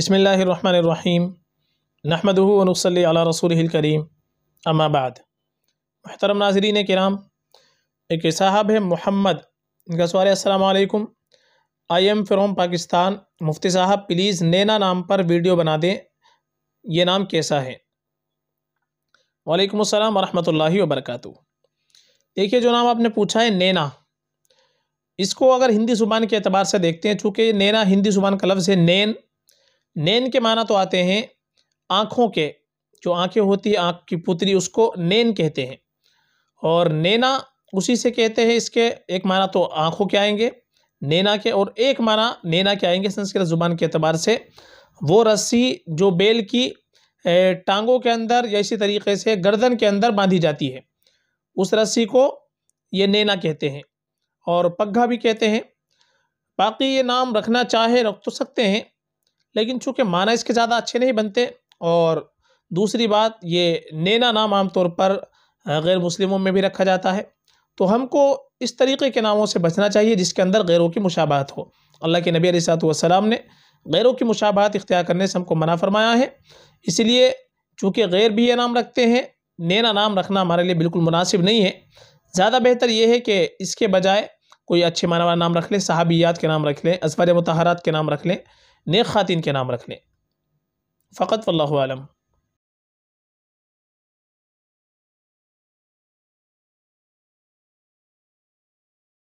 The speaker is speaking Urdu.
بسم اللہ الرحمن الرحیم نحمده و اللہ علیہ رسول الکریم اما بعد محترم ناظرین کرام ایک صاحب ہے محمد ان کا سوال السلام علیکم آئی ایم فروم پاکستان مفتی صاحب پلیز نینا نام پر ویڈیو بنا دیں یہ نام کیسا ہے وعلیکم السلام ورحمۃ اللہ وبرکاتہ دیکھیے جو نام آپ نے پوچھا ہے نینا اس کو اگر ہندی زبان کے اعتبار سے دیکھتے ہیں چونکہ نینا ہندی زبان کا لفظ ہے نین نین کے معنی تو آتے ہیں آنکھوں کے جو آنکھیں ہوتی ہیں آنکھ کی پتری اس کو نین کہتے ہیں اور نینا اسی سے کہتے ہیں اس کے ایک معنی تو آنکھوں کے آئیں گے نینا کے اور ایک معنی نینا کے آئیں گے سنسکرت زبان کے اعتبار سے وہ رسی جو بیل کی ٹانگوں کے اندر یا اسی طریقے سے گردن کے اندر باندھی جاتی ہے اس رسی کو یہ نینا کہتے ہیں اور پگھا بھی کہتے ہیں باقی یہ نام رکھنا چاہے رکھ تو سکتے ہیں لیکن چونکہ معنی اس کے زیادہ اچھے نہیں بنتے اور دوسری بات یہ نینا نام عام طور پر غیر مسلموں میں بھی رکھا جاتا ہے تو ہم کو اس طریقے کے ناموں سے بچنا چاہیے جس کے اندر غیروں کی مشابہت ہو اللہ کے نبی علیہ السلام نے غیروں کی مشابہت اختیار کرنے سے ہم کو منع فرمایا ہے اس لیے چونکہ غیر بھی یہ نام رکھتے ہیں نینا نام رکھنا ہمارے لیے بالکل مناسب نہیں ہے زیادہ بہتر یہ ہے کہ اس کے بجائے کوئی اچھے معنی والا نام رکھ لیں صحابیات کے نام رکھ لیں اصور متحرات کے نام رکھ لیں نیک خواتین کے نام رکھ لیں فقط واللہ عالم